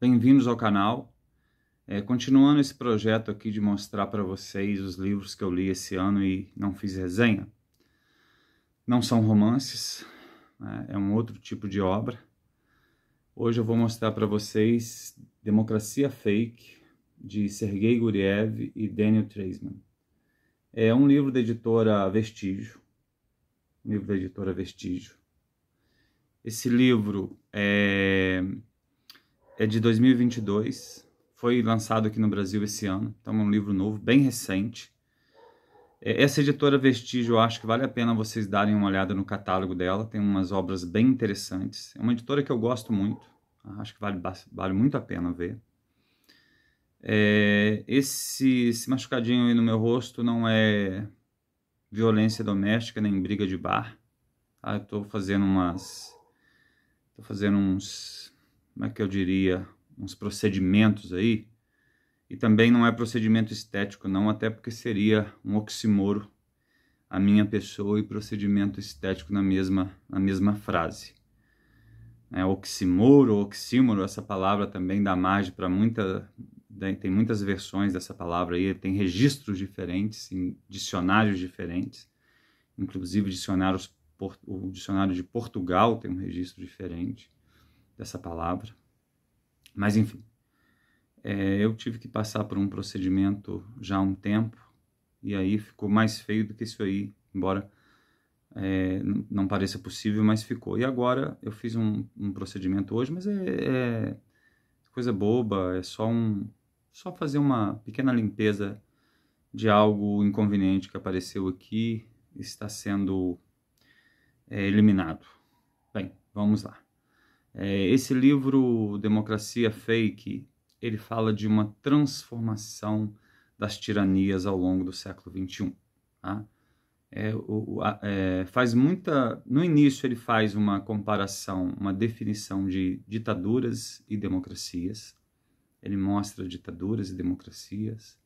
bem-vindos ao canal. É, continuando esse projeto aqui de mostrar para vocês os livros que eu li esse ano e não fiz resenha. Não são romances, né? é um outro tipo de obra. Hoje eu vou mostrar para vocês Democracia Fake, de Sergei Guriev e Daniel Treisman. É um livro da editora Vestígio. Um livro da editora Vestígio. Esse livro é, é de 2022, foi lançado aqui no Brasil esse ano, então é um livro novo, bem recente. É, essa editora Vestígio, eu acho que vale a pena vocês darem uma olhada no catálogo dela, tem umas obras bem interessantes. É uma editora que eu gosto muito, acho que vale, vale muito a pena ver. É, esse, esse machucadinho aí no meu rosto não é violência doméstica nem briga de bar. Ah, eu tô fazendo umas. tô fazendo uns como é que eu diria, uns procedimentos aí, e também não é procedimento estético não, até porque seria um oximoro a minha pessoa e procedimento estético na mesma, na mesma frase. É, oximoro, oxímoro, essa palavra também dá margem para muita... Né, tem muitas versões dessa palavra aí, tem registros diferentes, em dicionários diferentes, inclusive dicionários, o dicionário de Portugal tem um registro diferente dessa palavra. Mas enfim, é, eu tive que passar por um procedimento já há um tempo e aí ficou mais feio do que isso aí, embora é, não pareça possível, mas ficou. E agora eu fiz um, um procedimento hoje, mas é, é, coisa boba, é só um só fazer uma pequena limpeza de algo inconveniente que apareceu aqui está sendo é, eliminado. Bem, vamos lá. É, esse livro, Democracia Fake, ele fala de uma transformação das tiranias ao longo do século XXI. Tá? É, o, a, é, faz muita. No início, ele faz uma comparação, uma definição de ditaduras e democracias. Ele mostra ditaduras e democracias,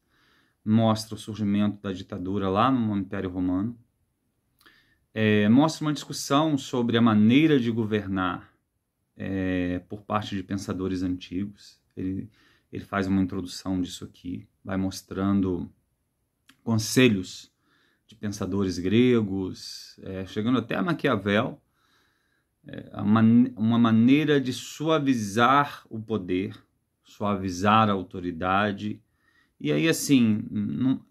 mostra o surgimento da ditadura lá no Império Romano, é, mostra uma discussão sobre a maneira de governar é, por parte de pensadores antigos. Ele, ele faz uma introdução disso aqui, vai mostrando conselhos de pensadores gregos, é, chegando até a Maquiavel, é, uma, uma maneira de suavizar o poder, suavizar a autoridade. E aí, assim,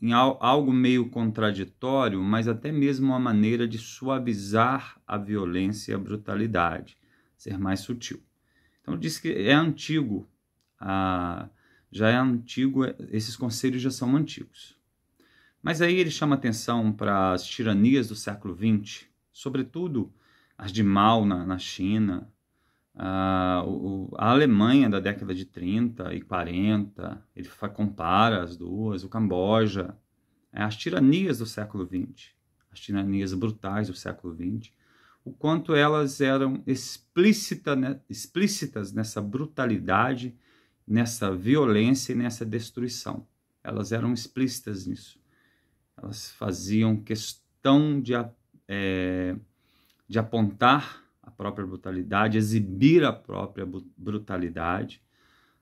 em algo meio contraditório, mas até mesmo uma maneira de suavizar a violência e a brutalidade ser mais sutil. Então diz que é antigo, a, ah, já é antigo, é, esses conselhos já são antigos. Mas aí ele chama atenção para as tiranias do século XX, sobretudo as de Mao na, na China, a, ah, a, Alemanha da década de 30 e 40, ele compara as duas, o Camboja, é, as tiranias do século XX, as tiranias brutais do século XX, o quanto elas eram explícita, né, explícitas nessa brutalidade, nessa violência e nessa destruição. Elas eram explícitas nisso. Elas faziam questão de, é, de apontar a própria brutalidade, exibir a própria brutalidade,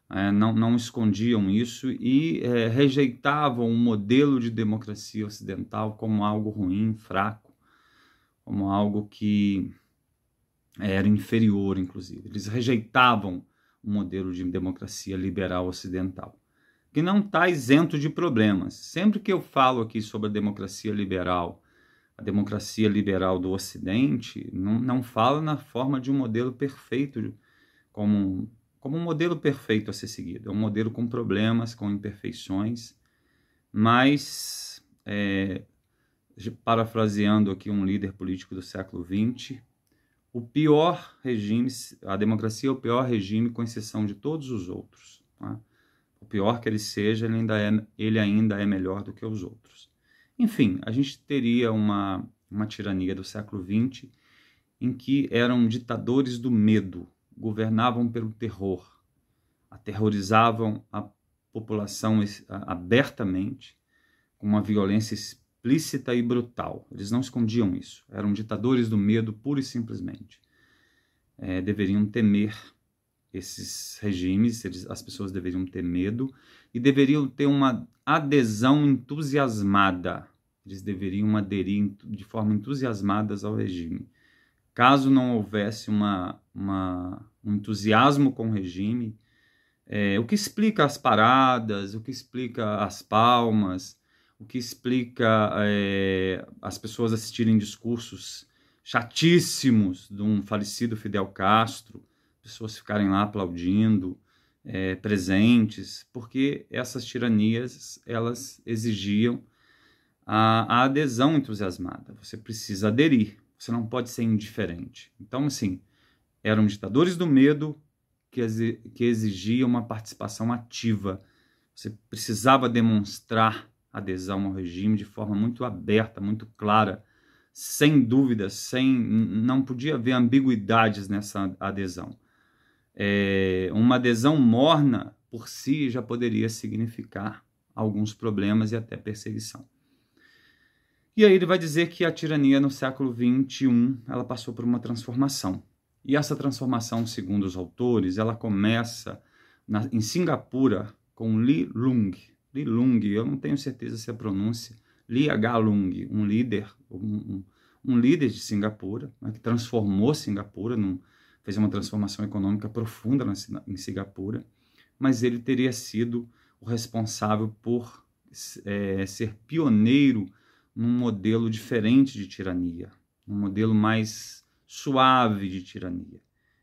é, não, não escondiam isso e é, rejeitavam o modelo de democracia ocidental como algo ruim, fraco como algo que eh, era inferior, inclusive. Eles rejeitavam o modelo de democracia liberal ocidental, que não está isento de problemas. Sempre que eu falo aqui sobre a democracia liberal, a democracia liberal do Ocidente, não, não na forma de um modelo perfeito, como, como um modelo perfeito a ser seguido. É um modelo com problemas, com imperfeições, mas é, parafraseando aqui um líder político do século XX, o pior regime, a democracia é o pior regime com exceção de todos os outros. Tá? O pior que ele seja, ele ainda, é, ele ainda é melhor do que os outros. Enfim, a gente teria uma, uma tirania do século XX em que eram ditadores do medo, governavam pelo terror, aterrorizavam a população abertamente, com uma violência explícita e brutal. Eles não escondiam isso. Eram ditadores do medo, pura e simplesmente. É, deveriam temer esses regimes, eles, as pessoas deveriam ter medo e deveriam ter uma adesão entusiasmada. Eles deveriam aderir de forma entusiasmada ao regime. Caso não houvesse uma, uma, um entusiasmo com o regime, é, o que explica as paradas, o que explica as palmas, o que explica é, as pessoas assistirem discursos chatíssimos de um falecido Fidel Castro, pessoas ficarem lá aplaudindo, é, presentes, porque essas tiranias elas exigiam a, a, adesão entusiasmada. Você precisa aderir, você não pode ser indiferente. Então, assim, eram ditadores do medo que, que exigiam uma participação ativa. Você precisava demonstrar adesão ao regime de forma muito aberta, muito clara, sem dúvidas, sem não podia haver ambiguidades nessa adesão. É, uma adesão morna por si já poderia significar alguns problemas e até perseguição. E aí ele vai dizer que a tirania no século XXI ela passou por uma transformação. E essa transformação, segundo os autores, ela começa na, em Singapura com Lee Lung, Li Lung, eu não tenho certeza se a pronúncia, Li H. Lung, um líder, um, um líder de Singapura, né, que transformou Singapura, num, fez uma transformação econômica profunda na, em Singapura, mas ele teria sido o responsável por é, ser pioneiro num modelo diferente de tirania, um modelo mais suave de tirania.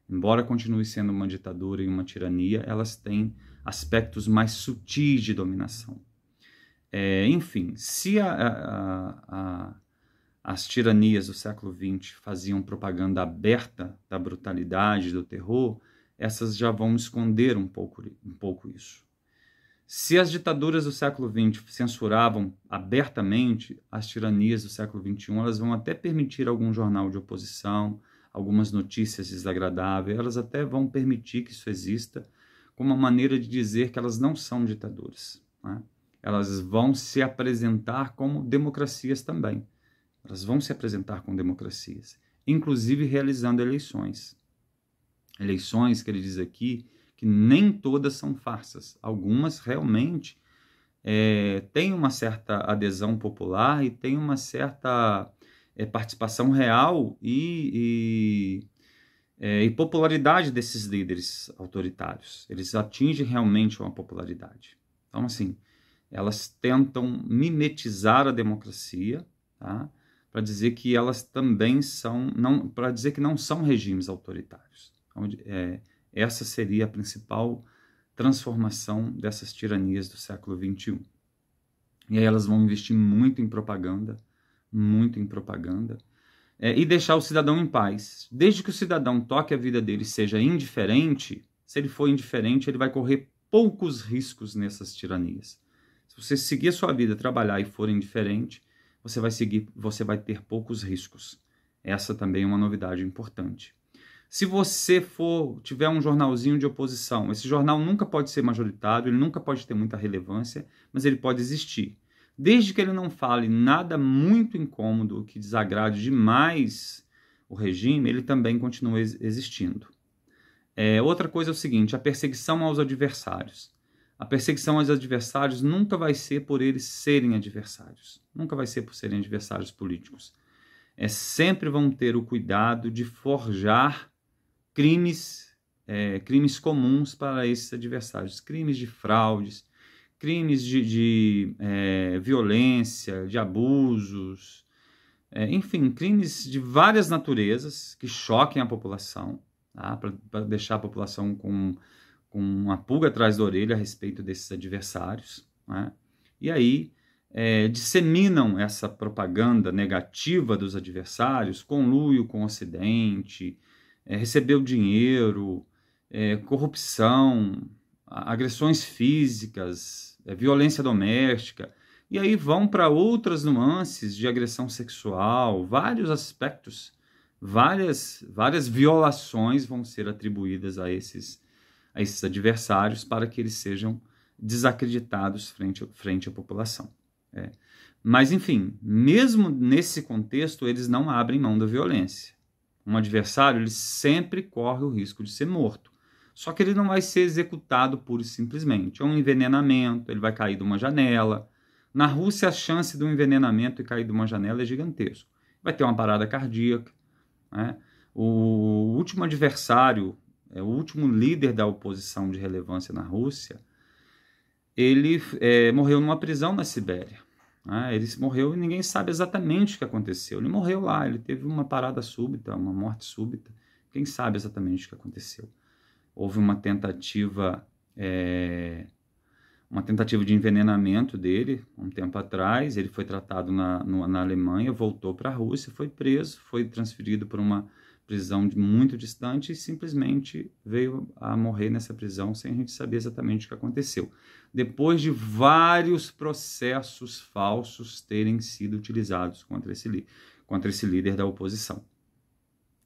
Embora continue sendo uma ditadura e uma tirania, elas têm aspectos mais sutis de dominação. É, enfim, se a, a, a, as tiranias do século XX faziam propaganda aberta da brutalidade, do terror, essas já vão esconder um pouco, um pouco isso. Se as ditaduras do século XX censuravam abertamente, as tiranias do século XXI elas vão até permitir algum jornal de oposição, algumas notícias desagradáveis, elas até vão permitir que isso exista, como uma maneira de dizer que elas não são ditaduras. Né? Elas vão se apresentar como democracias também. Elas vão se apresentar como democracias, inclusive realizando eleições. Eleições que ele diz aqui que nem todas são farsas. Algumas realmente é, têm uma certa adesão popular e têm uma certa é, participação real e, e é, e popularidade desses líderes autoritários. Eles atingem realmente uma popularidade. Então, assim, elas tentam mimetizar a democracia, tá? para dizer que elas também são, não, para dizer que não são regimes autoritários. Então, é, essa seria a principal transformação dessas tiranias do século XXI. E aí elas vão investir muito em propaganda, muito em propaganda é, e deixar o cidadão em paz. Desde que o cidadão toque a vida dele seja indiferente, se ele for indiferente, ele vai correr poucos riscos nessas tiranias. Se você seguir a sua vida, trabalhar e for indiferente, você vai seguir, você vai ter poucos riscos. Essa também é uma novidade importante. Se você for tiver um jornalzinho de oposição, esse jornal nunca pode ser majoritário, ele nunca pode ter muita relevância, mas ele pode existir. Desde que ele não fale nada muito incômodo que desagrade demais o regime, ele também continua existindo. É, outra coisa é o seguinte: a perseguição aos adversários. A perseguição aos adversários nunca vai ser por eles serem adversários, nunca vai ser por serem adversários políticos. É, sempre vão ter o cuidado de forjar crimes, é, crimes comuns para esses adversários, crimes de fraudes, crimes de, de é, violência, de abusos, é, enfim, crimes de várias naturezas que choquem a população, tá? para deixar a população com, com uma pulga atrás da orelha a respeito desses adversários. Né? E aí é, disseminam essa propaganda negativa dos adversários, conluio com o Ocidente, é, recebeu dinheiro, é, corrupção, agressões físicas, é, violência doméstica, e aí vão para outras nuances de agressão sexual, vários aspectos, várias, várias violações vão ser atribuídas a esses, a esses adversários para que eles sejam desacreditados frente, frente à população. É. Mas, enfim, mesmo nesse contexto, eles não abrem mão da violência. Um adversário ele sempre corre o risco de ser morto. Só que ele não vai ser executado pura e simplesmente. É um envenenamento, ele vai cair de uma janela. Na Rússia, a chance de um envenenamento e cair de uma janela é gigantesco. Vai ter uma parada cardíaca. Né? O último adversário, é, o último líder da oposição de relevância na Rússia, ele é, morreu numa prisão na Sibéria. Né? Ele morreu e ninguém sabe exatamente o que aconteceu. Ele morreu lá, ele teve uma parada súbita, uma morte súbita. Quem sabe exatamente o que aconteceu houve uma tentativa é, uma tentativa de envenenamento dele um tempo atrás. Ele foi tratado na, no, na Alemanha, voltou para a Rússia, foi preso, foi transferido para uma prisão muito distante e simplesmente veio a morrer nessa prisão sem a gente saber exatamente o que aconteceu. Depois de vários processos falsos terem sido utilizados contra esse, contra esse líder da oposição.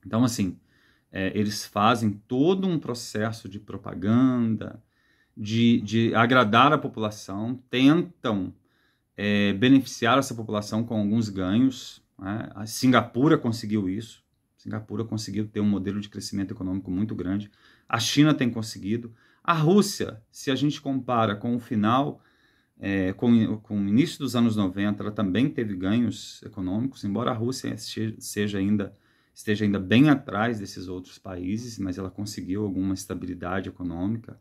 Então, assim, é, eles fazem todo um processo de propaganda, de, de agradar a população, tentam é, beneficiar essa população com alguns ganhos. Né? A Singapura conseguiu isso. A Singapura conseguiu ter um modelo de crescimento econômico muito grande. A China tem conseguido. A Rússia, se a gente compara com o final, é, com, com o início dos anos 90, ela também teve ganhos econômicos, embora a Rússia seja ainda esteja ainda bem atrás desses outros países, mas ela conseguiu alguma estabilidade econômica.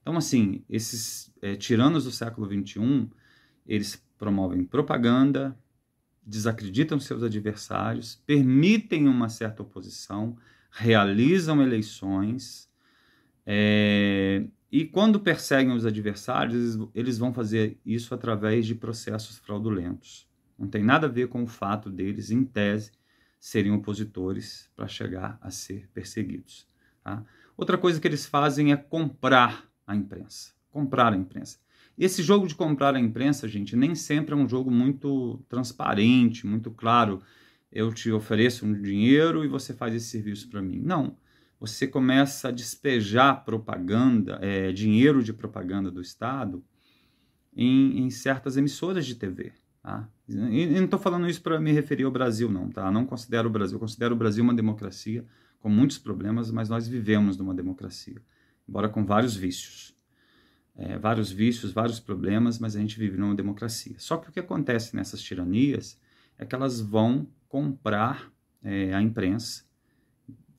Então, assim, esses é, tiranos do século XXI, eles promovem propaganda, desacreditam seus adversários, permitem uma certa oposição, realizam eleições, é, e quando perseguem os adversários, eles, eles vão fazer isso através de processos fraudulentos. Não tem nada a ver com o fato deles, em tese, seriam opositores para chegar a ser perseguidos. Tá? Outra coisa que eles fazem é comprar a imprensa. Comprar a imprensa. Esse jogo de comprar a imprensa, gente, nem sempre é um jogo muito transparente, muito claro. Eu te ofereço um dinheiro e você faz esse serviço para mim. Não. Você começa a despejar propaganda, é, dinheiro de propaganda do Estado em, em certas emissoras de TV. Tá? E, e não estou falando isso para me referir ao Brasil, não. Tá? Não considero o Brasil. Eu considero o Brasil uma democracia com muitos problemas, mas nós vivemos numa democracia, embora com vários vícios. É, vários vícios, vários problemas, mas a gente vive numa democracia. Só que o que acontece nessas tiranias é que elas vão comprar é, a imprensa,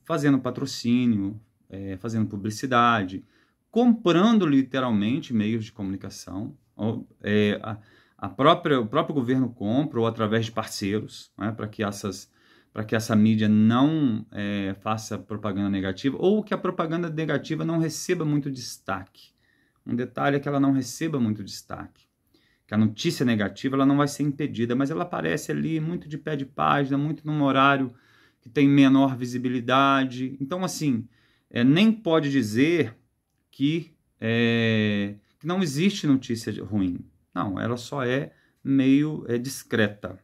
fazendo patrocínio, é, fazendo publicidade, comprando literalmente meios de comunicação. Ou, é, a, a própria, o próprio governo compra ou através de parceiros, né, para que essas para que essa mídia não é, faça propaganda negativa ou que a propaganda negativa não receba muito destaque. Um detalhe é que ela não receba muito destaque. Que a notícia negativa ela não vai ser impedida, mas ela aparece ali muito de pé de página, muito num horário que tem menor visibilidade. Então, assim, é, nem pode dizer que, é, que não existe notícia ruim. Não, ela só é meio é, discreta.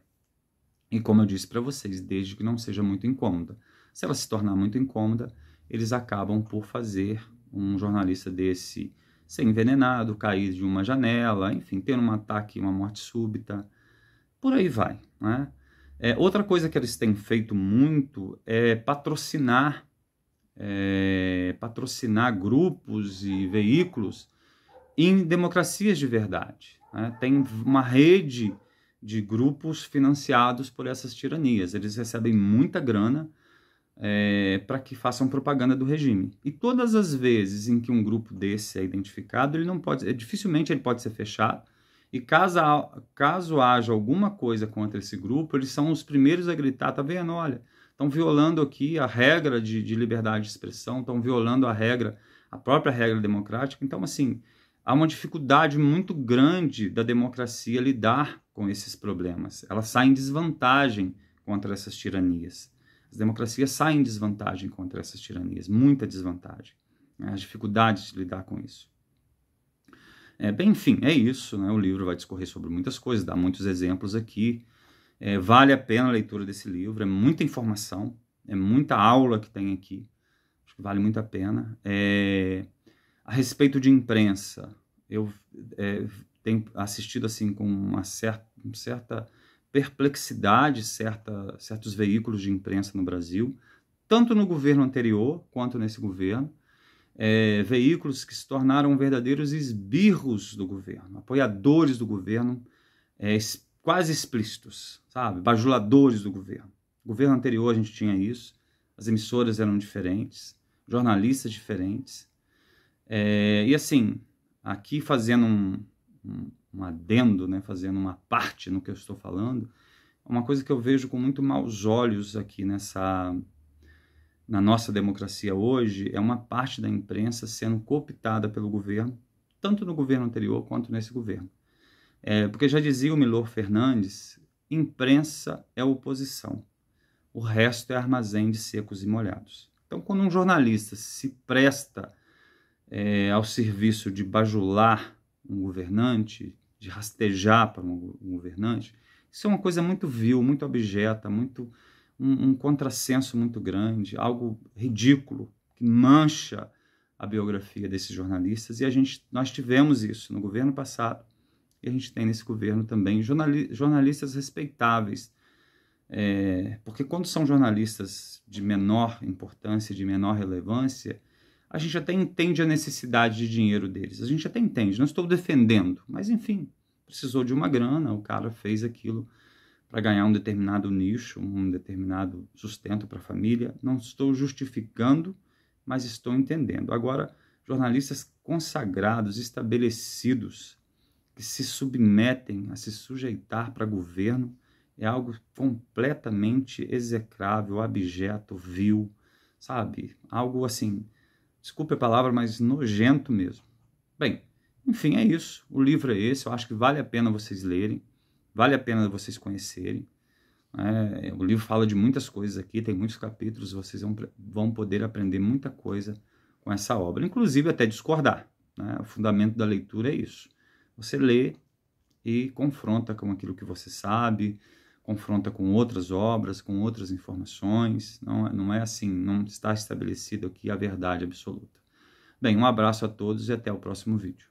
E como eu disse para vocês, desde que não seja muito incômoda. Se ela se tornar muito incômoda, eles acabam por fazer um jornalista desse ser envenenado, cair de uma janela, enfim, ter um ataque, uma morte súbita, por aí vai. Né? É, outra coisa que eles têm feito muito é patrocinar, é, patrocinar grupos e veículos em democracias de verdade. Né? Tem uma rede de grupos financiados por essas tiranias. Eles recebem muita grana é, para que façam propaganda do regime. E todas as vezes em que um grupo desse é identificado, ele não pode, é, dificilmente ele pode ser fechado. E caso, caso haja alguma coisa contra esse grupo, eles são os primeiros a gritar: tá vendo? Olha, estão violando aqui a regra de, de liberdade de expressão, estão violando a regra, a própria regra democrática. Então, assim, há uma dificuldade muito grande da democracia lidar com esses problemas. Ela sai em desvantagem contra essas tiranias. As democracias saem em desvantagem contra essas tiranias, muita desvantagem. Né? As dificuldades de lidar com isso. É, bem, enfim, é isso. Né? O livro vai discorrer sobre muitas coisas, dá muitos exemplos aqui. É, vale a pena a leitura desse livro, é muita informação, é muita aula que tem aqui. Acho que vale muito a pena. É, a respeito de imprensa, eu é, tenho assistido assim com uma certa, uma certa perplexidade certa, certos veículos de imprensa no Brasil, tanto no governo anterior quanto nesse governo, é, veículos que se tornaram verdadeiros esbirros do governo, apoiadores do governo, é, quase explícitos, sabe? Bajuladores do governo. No governo anterior a gente tinha isso, as emissoras eram diferentes, jornalistas diferentes, é, e assim, aqui fazendo um, um, adendo, né, fazendo uma parte no que eu estou falando, uma coisa que eu vejo com muito maus olhos aqui nessa na nossa democracia hoje é uma parte da imprensa sendo cooptada pelo governo, tanto no governo anterior quanto nesse governo. É, porque já dizia o Milor Fernandes, imprensa é oposição, o resto é armazém de secos e molhados. Então, quando um jornalista se presta é, ao serviço de bajular um governante, de rastejar para um, governante, isso é uma coisa muito vil, muito objeta, muito um, um contrassenso muito grande, algo ridículo que mancha a biografia desses jornalistas e a gente nós tivemos isso no governo passado e a gente tem nesse governo também jornali jornalistas respeitáveis é, porque quando são jornalistas de menor importância de menor relevância a gente até entende a necessidade de dinheiro deles, a gente até entende, não estou defendendo, mas enfim, precisou de uma grana, o cara fez aquilo para ganhar um determinado nicho, um determinado sustento para a família. Não estou justificando, mas estou entendendo. Agora, jornalistas consagrados, estabelecidos, que se submetem a se sujeitar para governo, é algo completamente execrável, abjeto, vil, sabe? Algo assim desculpe a palavra, mas nojento mesmo. Bem, enfim, é isso. O livro é esse, eu acho que vale a pena vocês lerem, vale a pena vocês conhecerem. É, o livro fala de muitas coisas aqui, tem muitos capítulos, vocês vão, vão poder aprender muita coisa com essa obra, inclusive até discordar. Né? O fundamento da leitura é isso. Você lê e confronta com aquilo que você sabe, confronta com outras obras, com outras informações. Não, é, não é assim, não está estabelecido aqui a verdade absoluta. Bem, um abraço a todos e até o próximo vídeo.